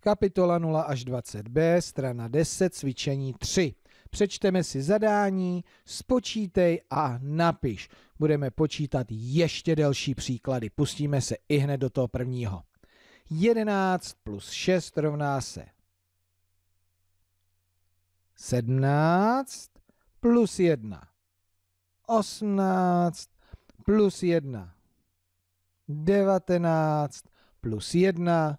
Kapitola 0 až 20b, strana 10, cvičení 3. Přečteme si zadání, spočítej a napiš. Budeme počítat ještě delší příklady. Pustíme se i hned do toho prvního. 11 plus 6 rovná se 17 plus 1. 18 plus 1. 19 plus 1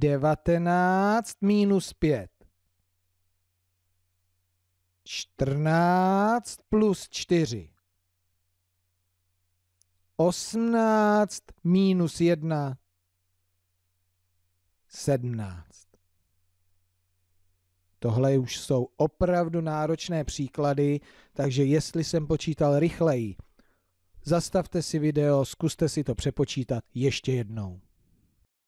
19 minus 5. 14 plus 4. 18 minus 1. 17. Tohle už jsou opravdu náročné příklady, takže jestli jsem počítal rychleji, zastavte si video, zkuste si to přepočítat ještě jednou.